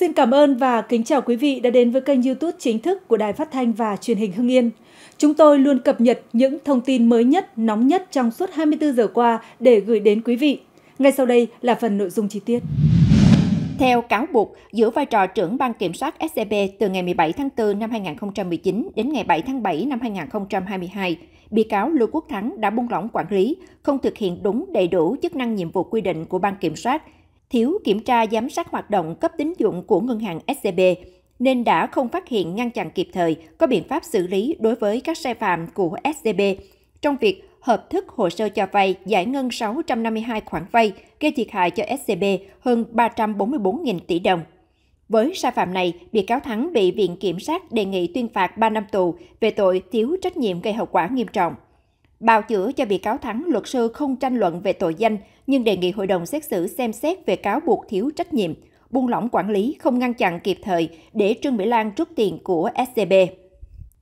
Xin cảm ơn và kính chào quý vị đã đến với kênh YouTube chính thức của Đài Phát thanh và Truyền hình Hưng Yên. Chúng tôi luôn cập nhật những thông tin mới nhất, nóng nhất trong suốt 24 giờ qua để gửi đến quý vị. Ngay sau đây là phần nội dung chi tiết. Theo cáo buộc, giữ vai trò trưởng ban kiểm soát SCB từ ngày 17 tháng 4 năm 2019 đến ngày 7 tháng 7 năm 2022, bị cáo Lưu Quốc Thắng đã buông lỏng quản lý, không thực hiện đúng đầy đủ chức năng nhiệm vụ quy định của ban kiểm soát – thiếu kiểm tra giám sát hoạt động cấp tín dụng của ngân hàng SCB nên đã không phát hiện ngăn chặn kịp thời có biện pháp xử lý đối với các sai phạm của SCB trong việc hợp thức hồ sơ cho vay giải ngân 652 khoản vay gây thiệt hại cho SCB hơn 344.000 tỷ đồng. Với sai phạm này, bị cáo Thắng bị Viện Kiểm sát đề nghị tuyên phạt 3 năm tù về tội thiếu trách nhiệm gây hậu quả nghiêm trọng. Bào chữa cho bị cáo Thắng, luật sư không tranh luận về tội danh, nhưng đề nghị hội đồng xét xử xem xét về cáo buộc thiếu trách nhiệm, buông lỏng quản lý, không ngăn chặn kịp thời để Trương Mỹ Lan rút tiền của SCB.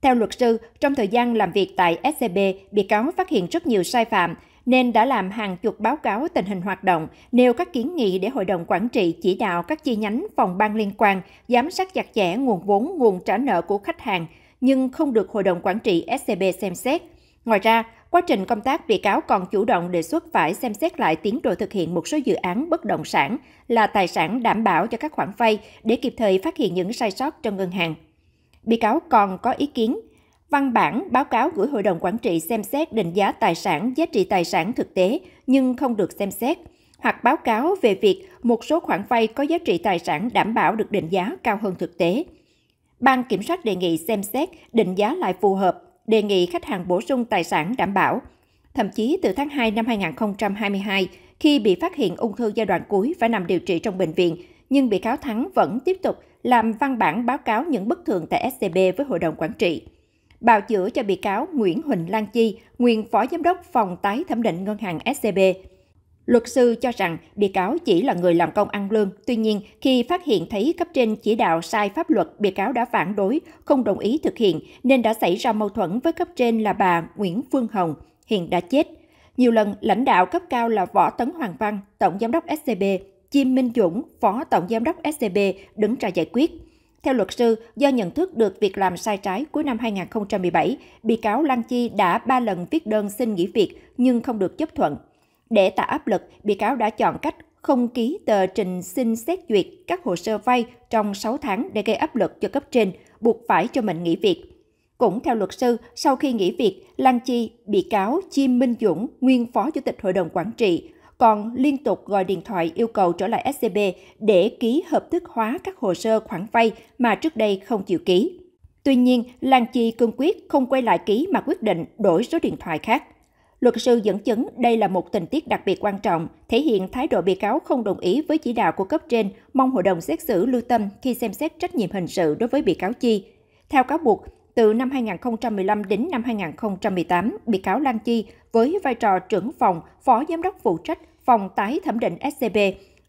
Theo luật sư, trong thời gian làm việc tại SCB, bị cáo phát hiện rất nhiều sai phạm, nên đã làm hàng chục báo cáo tình hình hoạt động, nêu các kiến nghị để hội đồng quản trị chỉ đạo các chi nhánh phòng ban liên quan giám sát chặt chẽ nguồn vốn, nguồn trả nợ của khách hàng, nhưng không được hội đồng quản trị SCB xem xét – Ngoài ra, quá trình công tác bị cáo còn chủ động đề xuất phải xem xét lại tiến độ thực hiện một số dự án bất động sản là tài sản đảm bảo cho các khoản vay để kịp thời phát hiện những sai sót trong ngân hàng. Bị cáo còn có ý kiến văn bản báo cáo gửi hội đồng quản trị xem xét định giá tài sản, giá trị tài sản thực tế nhưng không được xem xét hoặc báo cáo về việc một số khoản vay có giá trị tài sản đảm bảo được định giá cao hơn thực tế. Ban kiểm soát đề nghị xem xét định giá lại phù hợp đề nghị khách hàng bổ sung tài sản đảm bảo. Thậm chí từ tháng 2 năm 2022, khi bị phát hiện ung thư giai đoạn cuối và nằm điều trị trong bệnh viện, nhưng bị cáo Thắng vẫn tiếp tục làm văn bản báo cáo những bất thường tại SCB với hội đồng quản trị. Bào chữa cho bị cáo Nguyễn Huỳnh Lan Chi, nguyên phó giám đốc phòng tái thẩm định ngân hàng SCB. Luật sư cho rằng bị cáo chỉ là người làm công ăn lương, tuy nhiên khi phát hiện thấy cấp trên chỉ đạo sai pháp luật, bị cáo đã phản đối, không đồng ý thực hiện nên đã xảy ra mâu thuẫn với cấp trên là bà Nguyễn Phương Hồng, hiện đã chết. Nhiều lần lãnh đạo cấp cao là Võ Tấn Hoàng Văn, Tổng Giám đốc SCB, Chim Minh Dũng, Phó Tổng Giám đốc SCB đứng ra giải quyết. Theo luật sư, do nhận thức được việc làm sai trái cuối năm 2017, bị cáo Lan Chi đã ba lần viết đơn xin nghỉ việc nhưng không được chấp thuận. Để tạo áp lực, bị cáo đã chọn cách không ký tờ trình xin xét duyệt các hồ sơ vay trong 6 tháng để gây áp lực cho cấp trên, buộc phải cho mình nghỉ việc. Cũng theo luật sư, sau khi nghỉ việc, Lan Chi, bị cáo Chi Minh Dũng, nguyên phó chủ tịch hội đồng quản trị, còn liên tục gọi điện thoại yêu cầu trở lại SCB để ký hợp thức hóa các hồ sơ khoản vay mà trước đây không chịu ký. Tuy nhiên, Lan Chi cương quyết không quay lại ký mà quyết định đổi số điện thoại khác. Luật sư dẫn chứng đây là một tình tiết đặc biệt quan trọng, thể hiện thái độ bị cáo không đồng ý với chỉ đạo của cấp trên, mong hội đồng xét xử lưu tâm khi xem xét trách nhiệm hình sự đối với bị cáo Chi. Theo cáo buộc, từ năm 2015 đến năm 2018, bị cáo Lan Chi với vai trò trưởng phòng, phó giám đốc phụ trách phòng tái thẩm định SCB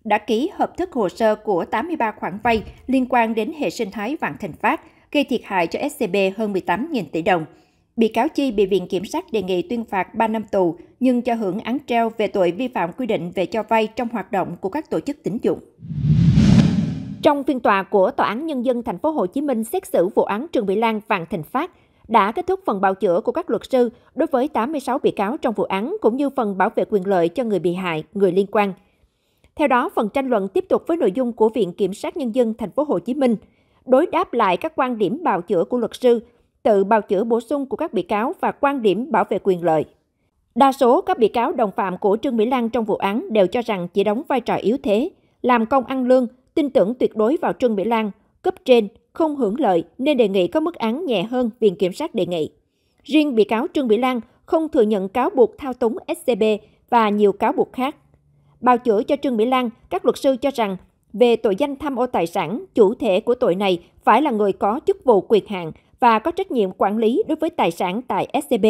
đã ký hợp thức hồ sơ của 83 khoản vay liên quan đến hệ sinh thái Vạn Thịnh Phát, gây thiệt hại cho SCB hơn 18.000 tỷ đồng. Bị cáo Chi bị Viện Kiểm sát đề nghị tuyên phạt 3 năm tù nhưng cho hưởng án treo về tội vi phạm quy định về cho vay trong hoạt động của các tổ chức tín dụng. Trong phiên tòa của Tòa án Nhân dân Thành phố Hồ Chí Minh xét xử vụ án Trương Mỹ Lan Vạn Thịnh Phát đã kết thúc phần bào chữa của các luật sư đối với 86 bị cáo trong vụ án cũng như phần bảo vệ quyền lợi cho người bị hại, người liên quan. Theo đó, phần tranh luận tiếp tục với nội dung của Viện Kiểm sát Nhân dân Thành phố Hồ Chí Minh, đối đáp lại các quan điểm bào chữa của luật sư tự bào chữa bổ sung của các bị cáo và quan điểm bảo vệ quyền lợi. Đa số các bị cáo đồng phạm của Trương Mỹ Lan trong vụ án đều cho rằng chỉ đóng vai trò yếu thế, làm công ăn lương, tin tưởng tuyệt đối vào Trương Mỹ Lan, cấp trên, không hưởng lợi nên đề nghị có mức án nhẹ hơn Viện Kiểm sát đề nghị. Riêng bị cáo Trương Mỹ Lan không thừa nhận cáo buộc thao túng SCB và nhiều cáo buộc khác. Bào chữa cho Trương Mỹ Lan, các luật sư cho rằng về tội danh tham ô tài sản, chủ thể của tội này phải là người có chức vụ quyền hạn, và có trách nhiệm quản lý đối với tài sản tại SCB.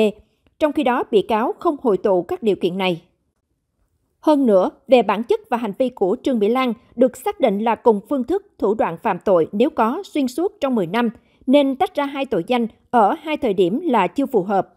Trong khi đó, bị cáo không hội tụ các điều kiện này. Hơn nữa, về bản chất và hành vi của Trương Mỹ Lan được xác định là cùng phương thức, thủ đoạn phạm tội nếu có xuyên suốt trong 10 năm, nên tách ra hai tội danh ở hai thời điểm là chưa phù hợp.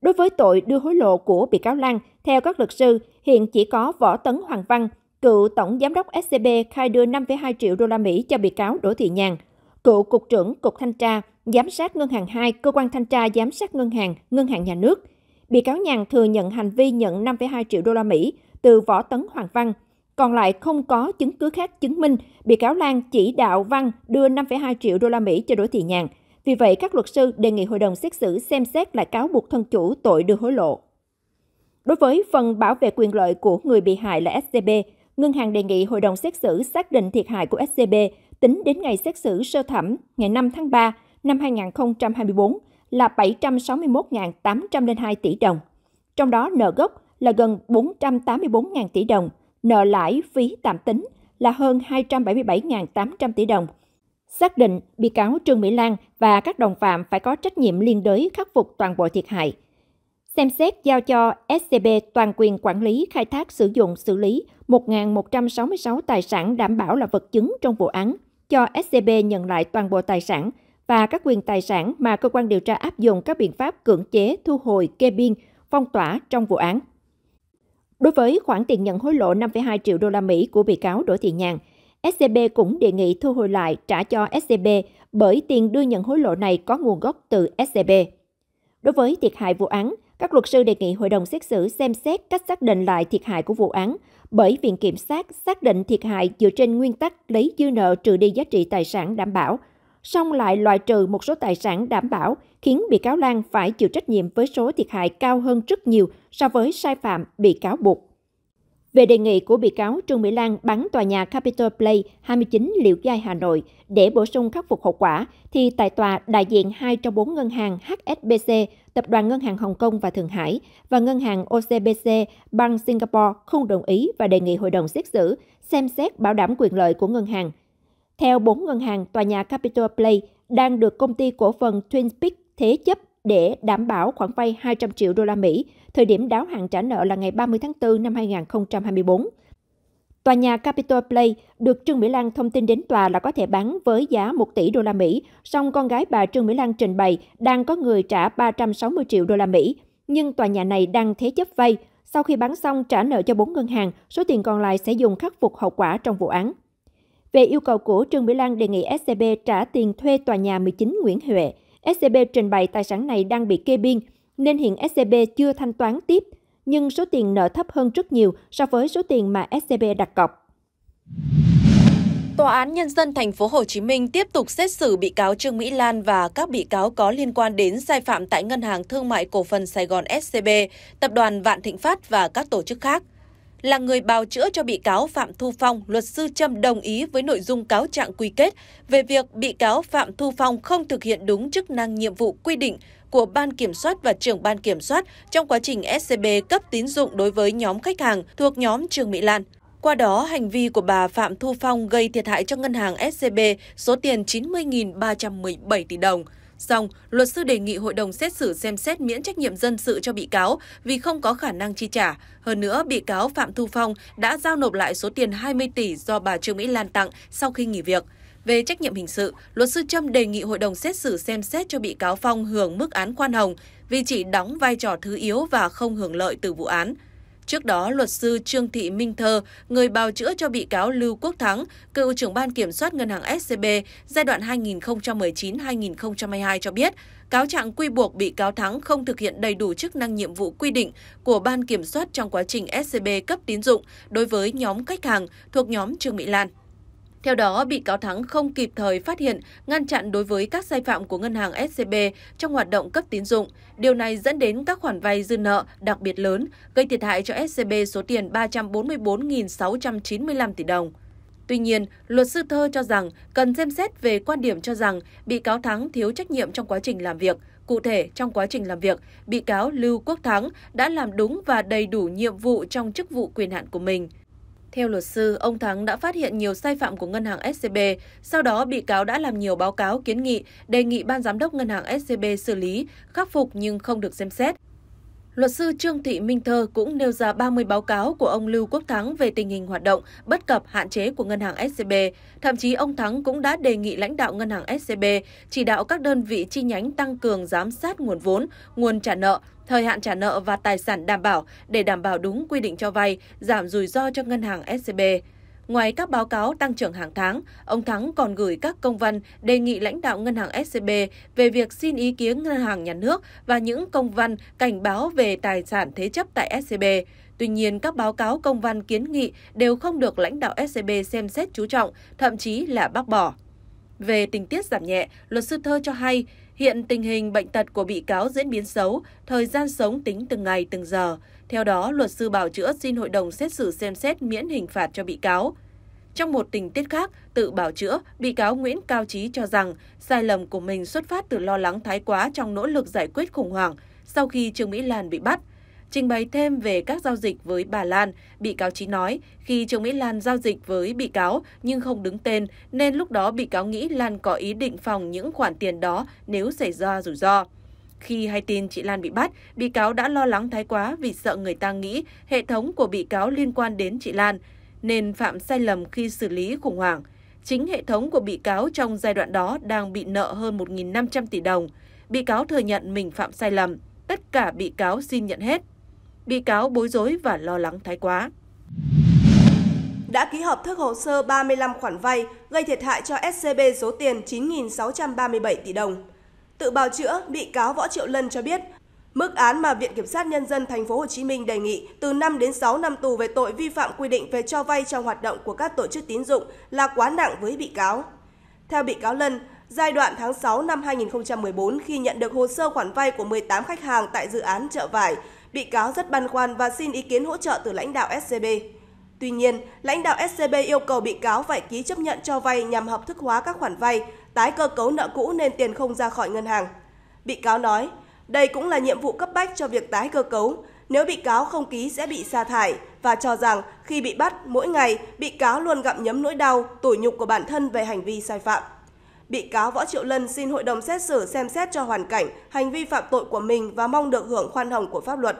Đối với tội đưa hối lộ của bị cáo Lan, theo các luật sư, hiện chỉ có Võ Tấn Hoàng Văn, cựu tổng giám đốc SCB khai đưa 5,2 triệu đô la Mỹ cho bị cáo Đỗ Thị Nhàn, cựu cục trưởng cục thanh tra giám sát ngân hàng 2, cơ quan thanh tra giám sát ngân hàng, ngân hàng nhà nước. Bị cáo Nhàn thừa nhận hành vi nhận 5,2 triệu đô la Mỹ từ Võ Tấn Hoàng Văn. Còn lại không có chứng cứ khác chứng minh bị cáo Lan chỉ đạo Văn đưa 5,2 triệu đô la Mỹ cho Đỗ Thị Nhàn. Vì vậy, các luật sư đề nghị hội đồng xét xử xem xét lại cáo buộc thân chủ tội đưa hối lộ. Đối với phần bảo vệ quyền lợi của người bị hại là SCB, ngân hàng đề nghị hội đồng xét xử xác định thiệt hại của SCB tính đến ngày xét xử sơ thẩm ngày 5 tháng 3 năm 2024 là 761.802 tỷ đồng. Trong đó nợ gốc là gần 484.000 tỷ đồng, nợ lãi phí tạm tính là hơn 277.800 tỷ đồng. Xác định bị cáo Trương Mỹ Lan và các đồng phạm phải có trách nhiệm liên đới khắc phục toàn bộ thiệt hại. Xem xét giao cho SCB toàn quyền quản lý, khai thác, sử dụng, xử lý 1.166 tài sản đảm bảo là vật chứng trong vụ án, cho SCB nhận lại toàn bộ tài sản và các quyền tài sản mà cơ quan điều tra áp dụng các biện pháp cưỡng chế, thu hồi, kê biên, phong tỏa trong vụ án. Đối với khoản tiền nhận hối lộ 5,2 triệu đô la Mỹ của bị cáo Đỗ Thị Nhàn, SCB cũng đề nghị thu hồi lại trả cho SCB bởi tiền đưa nhận hối lộ này có nguồn gốc từ SCB. Đối với thiệt hại vụ án, các luật sư đề nghị hội đồng xét xử xem xét cách xác định lại thiệt hại của vụ án bởi viện kiểm sát xác định thiệt hại dựa trên nguyên tắc lấy dư nợ trừ đi giá trị tài sản đảm bảo – song lại loại trừ một số tài sản đảm bảo khiến bị cáo Lan phải chịu trách nhiệm với số thiệt hại cao hơn rất nhiều so với sai phạm bị cáo buộc. Về đề nghị của bị cáo Trương Mỹ Lan bán tòa nhà Capital Play 29 Liễu Giai Hà Nội để bổ sung khắc phục hậu quả, thì tại tòa đại diện hai trong bốn ngân hàng HSBC, Tập đoàn Ngân hàng Hồng Kông và Thượng Hải và Ngân hàng OCBC, Bank Singapore không đồng ý và đề nghị hội đồng xét xử xem xét bảo đảm quyền lợi của ngân hàng theo bốn ngân hàng, tòa nhà Capital Play đang được công ty cổ phần Twin Peak thế chấp để đảm bảo khoản vay 200 triệu đô la Mỹ, thời điểm đáo hạn trả nợ là ngày 30 tháng 4 năm 2024. Tòa nhà Capitol Play được Trương Mỹ Lan thông tin đến tòa là có thể bán với giá 1 tỷ đô la Mỹ, song con gái bà Trương Mỹ Lan trình bày đang có người trả 360 triệu đô la Mỹ, nhưng tòa nhà này đang thế chấp vay, sau khi bán xong trả nợ cho bốn ngân hàng, số tiền còn lại sẽ dùng khắc phục hậu quả trong vụ án. Về yêu cầu của Trương Mỹ Lan đề nghị SCB trả tiền thuê tòa nhà 19 Nguyễn Huệ. SCB trình bày tài sản này đang bị kê biên, nên hiện SCB chưa thanh toán tiếp, nhưng số tiền nợ thấp hơn rất nhiều so với số tiền mà SCB đặt cọc. Tòa án Nhân dân Thành phố Hồ Chí Minh tiếp tục xét xử bị cáo Trương Mỹ Lan và các bị cáo có liên quan đến sai phạm tại Ngân hàng Thương mại Cổ phần Sài Gòn SCB, Tập đoàn Vạn Thịnh Phát và các tổ chức khác là người bào chữa cho bị cáo Phạm Thu Phong, luật sư Trâm đồng ý với nội dung cáo trạng quy kết về việc bị cáo Phạm Thu Phong không thực hiện đúng chức năng nhiệm vụ quy định của Ban Kiểm soát và trưởng Ban Kiểm soát trong quá trình SCB cấp tín dụng đối với nhóm khách hàng thuộc nhóm Trường Mỹ Lan. Qua đó, hành vi của bà Phạm Thu Phong gây thiệt hại cho ngân hàng SCB số tiền 90.317 tỷ đồng – Xong, luật sư đề nghị hội đồng xét xử xem xét miễn trách nhiệm dân sự cho bị cáo vì không có khả năng chi trả. Hơn nữa, bị cáo Phạm Thu Phong đã giao nộp lại số tiền 20 tỷ do bà Trương Mỹ Lan tặng sau khi nghỉ việc. Về trách nhiệm hình sự, luật sư Trâm đề nghị hội đồng xét xử xem xét cho bị cáo Phong hưởng mức án khoan hồng vì chỉ đóng vai trò thứ yếu và không hưởng lợi từ vụ án. Trước đó, luật sư Trương Thị Minh Thơ, người bào chữa cho bị cáo Lưu Quốc Thắng, cựu trưởng ban kiểm soát ngân hàng SCB giai đoạn 2019-2022 cho biết, cáo trạng quy buộc bị cáo Thắng không thực hiện đầy đủ chức năng nhiệm vụ quy định của ban kiểm soát trong quá trình SCB cấp tín dụng đối với nhóm khách hàng thuộc nhóm Trương Mỹ Lan. Theo đó, bị cáo Thắng không kịp thời phát hiện, ngăn chặn đối với các sai phạm của ngân hàng SCB trong hoạt động cấp tín dụng. Điều này dẫn đến các khoản vay dư nợ đặc biệt lớn, gây thiệt hại cho SCB số tiền 344.695 tỷ đồng. Tuy nhiên, luật sư Thơ cho rằng cần xem xét về quan điểm cho rằng bị cáo Thắng thiếu trách nhiệm trong quá trình làm việc. Cụ thể, trong quá trình làm việc, bị cáo Lưu Quốc Thắng đã làm đúng và đầy đủ nhiệm vụ trong chức vụ quyền hạn của mình. Theo luật sư, ông Thắng đã phát hiện nhiều sai phạm của ngân hàng SCB, sau đó bị cáo đã làm nhiều báo cáo kiến nghị, đề nghị ban giám đốc ngân hàng SCB xử lý, khắc phục nhưng không được xem xét. Luật sư Trương Thị Minh Thơ cũng nêu ra 30 báo cáo của ông Lưu Quốc Thắng về tình hình hoạt động, bất cập hạn chế của ngân hàng SCB. Thậm chí ông Thắng cũng đã đề nghị lãnh đạo ngân hàng SCB chỉ đạo các đơn vị chi nhánh tăng cường giám sát nguồn vốn, nguồn trả nợ, thời hạn trả nợ và tài sản đảm bảo để đảm bảo đúng quy định cho vay, giảm rủi ro cho ngân hàng SCB. Ngoài các báo cáo tăng trưởng hàng tháng, ông Thắng còn gửi các công văn đề nghị lãnh đạo ngân hàng SCB về việc xin ý kiến ngân hàng nhà nước và những công văn cảnh báo về tài sản thế chấp tại SCB. Tuy nhiên, các báo cáo công văn kiến nghị đều không được lãnh đạo SCB xem xét chú trọng, thậm chí là bác bỏ. Về tình tiết giảm nhẹ, luật sư Thơ cho hay, Hiện tình hình bệnh tật của bị cáo diễn biến xấu, thời gian sống tính từng ngày từng giờ. Theo đó, luật sư bảo chữa xin hội đồng xét xử xem xét miễn hình phạt cho bị cáo. Trong một tình tiết khác, tự bảo chữa, bị cáo Nguyễn Cao Trí cho rằng sai lầm của mình xuất phát từ lo lắng thái quá trong nỗ lực giải quyết khủng hoảng sau khi Trương Mỹ Lan bị bắt. Trình bày thêm về các giao dịch với bà Lan, bị cáo chí nói khi Trương Mỹ Lan giao dịch với bị cáo nhưng không đứng tên nên lúc đó bị cáo nghĩ Lan có ý định phòng những khoản tiền đó nếu xảy ra rủi ro. Khi hay tin chị Lan bị bắt, bị cáo đã lo lắng thái quá vì sợ người ta nghĩ hệ thống của bị cáo liên quan đến chị Lan, nên phạm sai lầm khi xử lý khủng hoảng. Chính hệ thống của bị cáo trong giai đoạn đó đang bị nợ hơn 1.500 tỷ đồng. Bị cáo thừa nhận mình phạm sai lầm. Tất cả bị cáo xin nhận hết bị cáo bối rối và lo lắng thái quá. Đã ký hợp thức hồ sơ 35 khoản vay gây thiệt hại cho SCB số tiền 9.637 tỷ đồng. Tự bào chữa, bị cáo Võ Triệu Lân cho biết, mức án mà Viện Kiểm sát Nhân dân Thành phố Hồ Chí Minh đề nghị từ 5 đến 6 năm tù về tội vi phạm quy định về cho vay trong hoạt động của các tổ chức tín dụng là quá nặng với bị cáo. Theo bị cáo Lân, giai đoạn tháng 6 năm 2014 khi nhận được hồ sơ khoản vay của 18 khách hàng tại dự án chợ vải, bị cáo rất băn khoăn và xin ý kiến hỗ trợ từ lãnh đạo SCB. Tuy nhiên, lãnh đạo SCB yêu cầu bị cáo phải ký chấp nhận cho vay nhằm hợp thức hóa các khoản vay, tái cơ cấu nợ cũ nên tiền không ra khỏi ngân hàng. Bị cáo nói, đây cũng là nhiệm vụ cấp bách cho việc tái cơ cấu, nếu bị cáo không ký sẽ bị sa thải và cho rằng khi bị bắt mỗi ngày, bị cáo luôn gặm nhấm nỗi đau, tủi nhục của bản thân về hành vi sai phạm bị cáo Võ Triệu Lân xin hội đồng xét xử xem xét cho hoàn cảnh, hành vi phạm tội của mình và mong được hưởng khoan hồng của pháp luật.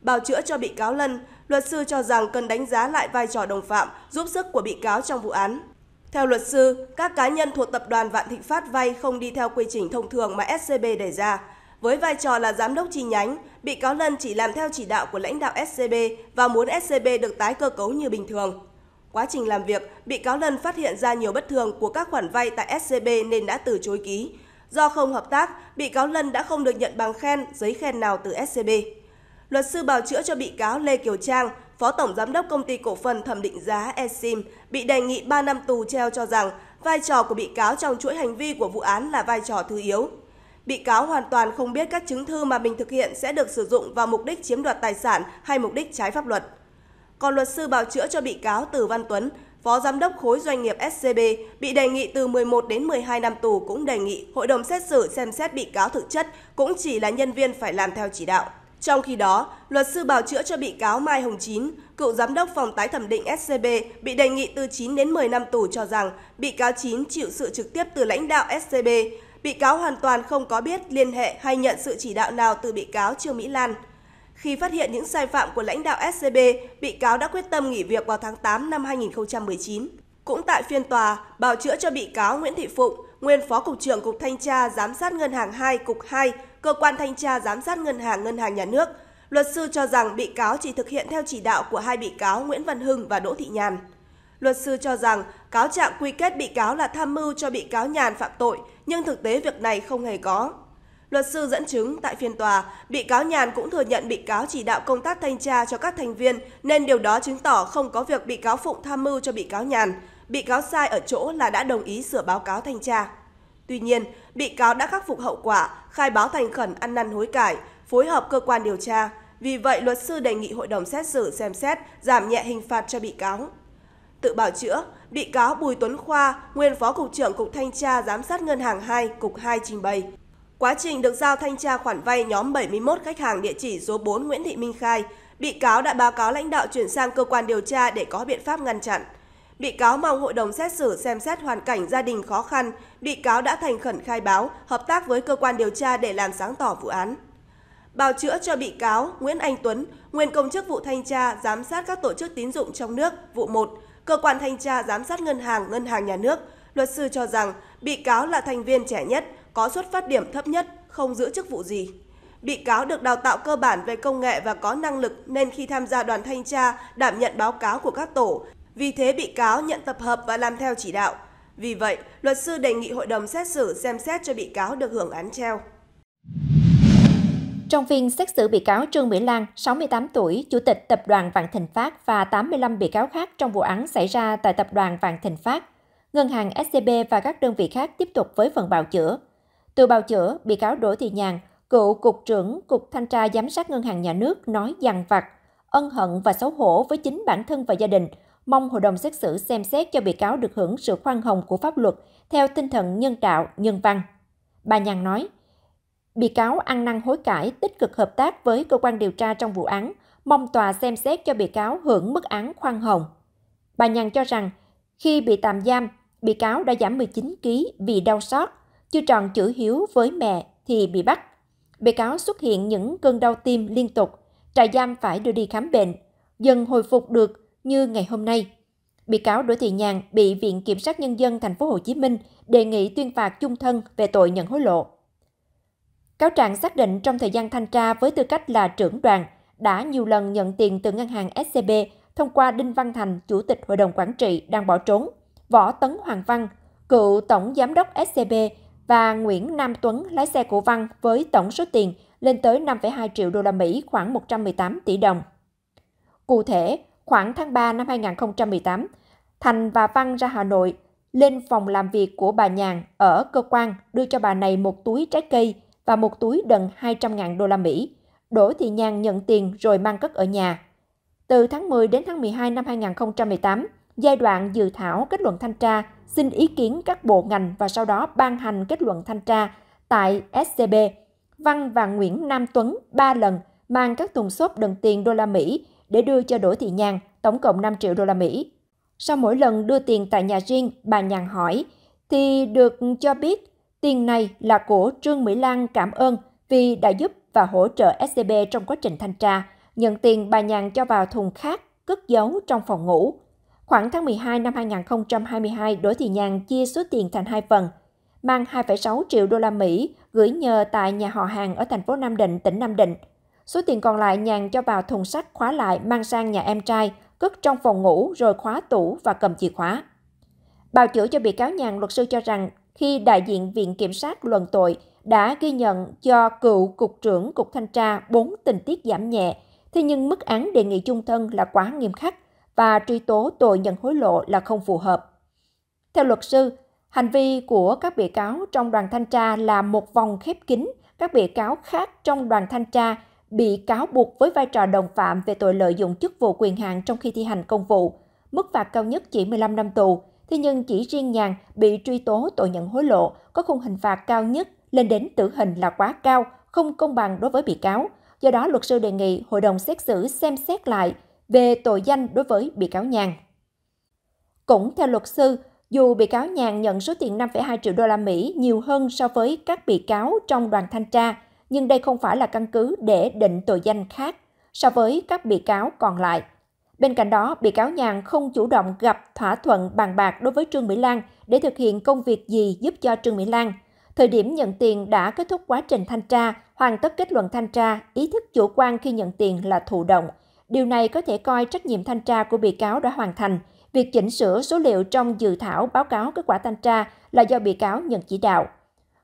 Bào chữa cho bị cáo Lân, luật sư cho rằng cần đánh giá lại vai trò đồng phạm, giúp sức của bị cáo trong vụ án. Theo luật sư, các cá nhân thuộc tập đoàn Vạn Thịnh Phát vay không đi theo quy trình thông thường mà SCB đề ra. Với vai trò là giám đốc chi nhánh, bị cáo Lân chỉ làm theo chỉ đạo của lãnh đạo SCB và muốn SCB được tái cơ cấu như bình thường. Quá trình làm việc, bị cáo Lân phát hiện ra nhiều bất thường của các khoản vay tại SCB nên đã từ chối ký. Do không hợp tác, bị cáo Lân đã không được nhận bằng khen, giấy khen nào từ SCB. Luật sư bào chữa cho bị cáo Lê Kiều Trang, Phó Tổng Giám đốc Công ty Cổ phần Thẩm định giá Esim bị đề nghị 3 năm tù treo cho rằng vai trò của bị cáo trong chuỗi hành vi của vụ án là vai trò thứ yếu. Bị cáo hoàn toàn không biết các chứng thư mà mình thực hiện sẽ được sử dụng vào mục đích chiếm đoạt tài sản hay mục đích trái pháp luật. Còn luật sư bào chữa cho bị cáo Từ Văn Tuấn, Phó Giám đốc khối doanh nghiệp SCB bị đề nghị từ 11 đến 12 năm tù cũng đề nghị hội đồng xét xử xem xét bị cáo thực chất cũng chỉ là nhân viên phải làm theo chỉ đạo. Trong khi đó, luật sư bào chữa cho bị cáo Mai Hồng Chín, cựu giám đốc phòng tái thẩm định SCB bị đề nghị từ 9 đến 10 năm tù cho rằng bị cáo Chín chịu sự trực tiếp từ lãnh đạo SCB, bị cáo hoàn toàn không có biết liên hệ hay nhận sự chỉ đạo nào từ bị cáo Trương Mỹ Lan. Khi phát hiện những sai phạm của lãnh đạo SCB, bị cáo đã quyết tâm nghỉ việc vào tháng 8 năm 2019. Cũng tại phiên tòa, bào chữa cho bị cáo Nguyễn Thị Phụng, nguyên Phó Cục trưởng Cục Thanh tra Giám sát Ngân hàng 2, Cục 2, Cơ quan Thanh tra Giám sát Ngân hàng Ngân hàng Nhà nước, luật sư cho rằng bị cáo chỉ thực hiện theo chỉ đạo của hai bị cáo Nguyễn Văn Hưng và Đỗ Thị Nhàn. Luật sư cho rằng cáo trạng quy kết bị cáo là tham mưu cho bị cáo Nhàn phạm tội, nhưng thực tế việc này không hề có. Luật sư dẫn chứng tại phiên tòa, bị cáo Nhàn cũng thừa nhận bị cáo chỉ đạo công tác thanh tra cho các thành viên nên điều đó chứng tỏ không có việc bị cáo Phụng tham mưu cho bị cáo Nhàn. Bị cáo sai ở chỗ là đã đồng ý sửa báo cáo thanh tra. Tuy nhiên, bị cáo đã khắc phục hậu quả, khai báo thành khẩn ăn năn hối cải, phối hợp cơ quan điều tra. Vì vậy, luật sư đề nghị hội đồng xét xử xem xét giảm nhẹ hình phạt cho bị cáo. Tự bảo chữa, bị cáo Bùi Tuấn Khoa, nguyên Phó Cục trưởng Cục Thanh tra Giám sát Ngân hàng 2, Cục 2 trình bày. Quá trình được giao thanh tra khoản vay nhóm 71 khách hàng địa chỉ số 4 Nguyễn Thị Minh Khai, bị cáo đã báo cáo lãnh đạo chuyển sang cơ quan điều tra để có biện pháp ngăn chặn. Bị cáo mong hội đồng xét xử xem xét hoàn cảnh gia đình khó khăn, bị cáo đã thành khẩn khai báo, hợp tác với cơ quan điều tra để làm sáng tỏ vụ án. Bào chữa cho bị cáo Nguyễn Anh Tuấn, nguyên công chức vụ thanh tra giám sát các tổ chức tín dụng trong nước, vụ 1, cơ quan thanh tra giám sát ngân hàng, ngân hàng nhà nước, luật sư cho rằng bị cáo là thành viên trẻ nhất, có xuất phát điểm thấp nhất, không giữ chức vụ gì. Bị cáo được đào tạo cơ bản về công nghệ và có năng lực nên khi tham gia đoàn thanh tra đảm nhận báo cáo của các tổ, vì thế bị cáo nhận tập hợp và làm theo chỉ đạo. Vì vậy, luật sư đề nghị hội đồng xét xử xem xét cho bị cáo được hưởng án treo. Trong phiên xét xử bị cáo Trương Mỹ Lan, 68 tuổi, chủ tịch tập đoàn Vạn Thịnh Phát và 85 bị cáo khác trong vụ án xảy ra tại tập đoàn Vạn Thịnh Phát, ngân hàng SCB và các đơn vị khác tiếp tục với phần bào chữa. Từ bào chữa, bị cáo Đỗ Thị Nhàn, cựu Cục trưởng Cục Thanh tra Giám sát Ngân hàng Nhà nước nói dằn vặt, ân hận và xấu hổ với chính bản thân và gia đình, mong hội đồng xét xử xem xét cho bị cáo được hưởng sự khoan hồng của pháp luật theo tinh thần nhân đạo, nhân văn. Bà Nhàn nói, bị cáo ăn năn hối cải, tích cực hợp tác với cơ quan điều tra trong vụ án, mong tòa xem xét cho bị cáo hưởng mức án khoan hồng. Bà Nhàn cho rằng, khi bị tạm giam, bị cáo đã giảm 19 kg vì đau xót, chưa tròn chữ hiếu với mẹ thì bị bắt. Bị cáo xuất hiện những cơn đau tim liên tục, trại giam phải đưa đi khám bệnh, dần hồi phục được như ngày hôm nay. Bị cáo Đỗ Thị Nhàn bị Viện Kiểm sát Nhân dân Thành phố Hồ Chí Minh đề nghị tuyên phạt chung thân về tội nhận hối lộ. Cáo trạng xác định trong thời gian thanh tra với tư cách là trưởng đoàn, đã nhiều lần nhận tiền từ ngân hàng SCB thông qua Đinh Văn Thành, Chủ tịch Hội đồng Quản trị đang bỏ trốn, Võ Tấn Hoàng Văn, cựu Tổng Giám đốc SCB và Nguyễn Nam Tuấn lái xe của Văn với tổng số tiền lên tới 5,2 triệu đô la Mỹ khoảng 118 tỷ đồng. Cụ thể, khoảng tháng 3 năm 2018, Thành và Văn ra Hà Nội lên phòng làm việc của bà Nhàn ở cơ quan đưa cho bà này một túi trái cây và một túi đần 200.000 đô la Mỹ. Đỗ Thị Nhàn nhận tiền rồi mang cất ở nhà. Từ tháng 10 đến tháng 12 năm 2018, giai đoạn dự thảo kết luận thanh tra, xin ý kiến các bộ ngành và sau đó ban hành kết luận thanh tra tại SCB. Văn và Nguyễn Nam Tuấn 3 lần mang các thùng xốp đựng tiền đô la Mỹ để đưa cho Đỗ Thị Nhàn, tổng cộng 5 triệu đô la Mỹ. Sau mỗi lần đưa tiền tại nhà riêng, bà Nhàn hỏi, thì được cho biết tiền này là của Trương Mỹ Lan cảm ơn vì đã giúp và hỗ trợ SCB trong quá trình thanh tra. Nhận tiền bà Nhàn cho vào thùng khác, cất giấu trong phòng ngủ. Khoảng tháng 12 năm 2022, Đỗ Thị Nhàn chia số tiền thành hai phần, mang 2,6 triệu đô la Mỹ gửi nhờ tại nhà họ hàng ở thành phố Nam Định, tỉnh Nam Định. Số tiền còn lại Nhàn cho vào thùng sắt khóa lại mang sang nhà em trai, cất trong phòng ngủ rồi khóa tủ và cầm chìa khóa. Bào chữa cho bị cáo Nhàn, luật sư cho rằng khi đại diện Viện Kiểm sát luận tội đã ghi nhận cho cựu Cục trưởng Cục Thanh tra 4 tình tiết giảm nhẹ, thế nhưng mức án đề nghị chung thân là quá nghiêm khắc – và truy tố tội nhận hối lộ là không phù hợp. Theo luật sư, hành vi của các bị cáo trong đoàn thanh tra là một vòng khép kín các bị cáo khác trong đoàn thanh tra bị cáo buộc với vai trò đồng phạm về tội lợi dụng chức vụ quyền hạn trong khi thi hành công vụ. Mức phạt cao nhất chỉ 15 năm tù, thế nhưng chỉ riêng nhàn bị truy tố tội nhận hối lộ có khung hình phạt cao nhất lên đến tử hình là quá cao, không công bằng đối với bị cáo. Do đó, luật sư đề nghị hội đồng xét xử xem xét lại về tội danh đối với bị cáo Nhàn. Cũng theo luật sư, dù bị cáo Nhàn nhận số tiền 5,2 triệu đô la Mỹ nhiều hơn so với các bị cáo trong đoàn thanh tra, nhưng đây không phải là căn cứ để định tội danh khác so với các bị cáo còn lại. Bên cạnh đó, bị cáo Nhàn không chủ động gặp thỏa thuận bàn bạc đối với Trương Mỹ Lan để thực hiện công việc gì giúp cho Trương Mỹ Lan. Thời điểm nhận tiền đã kết thúc quá trình thanh tra, hoàn tất kết luận thanh tra, ý thức chủ quan khi nhận tiền là thụ động – Điều này có thể coi trách nhiệm thanh tra của bị cáo đã hoàn thành. Việc chỉnh sửa số liệu trong dự thảo báo cáo kết quả thanh tra là do bị cáo nhận chỉ đạo.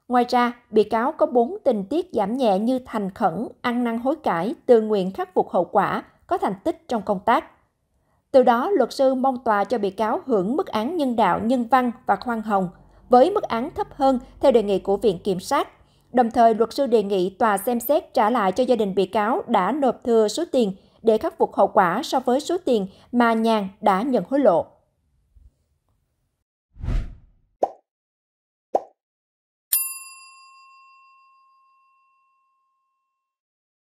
Ngoài ra, bị cáo có 4 tình tiết giảm nhẹ như thành khẩn, ăn năn hối cải, tự nguyện khắc phục hậu quả, có thành tích trong công tác. Từ đó, luật sư mong tòa cho bị cáo hưởng mức án nhân đạo, nhân văn và khoan hồng, với mức án thấp hơn theo đề nghị của Viện Kiểm sát. Đồng thời, luật sư đề nghị tòa xem xét trả lại cho gia đình bị cáo đã nộp thừa số tiền để khắc phục hậu quả so với số tiền mà nhàn đã nhận hối lộ.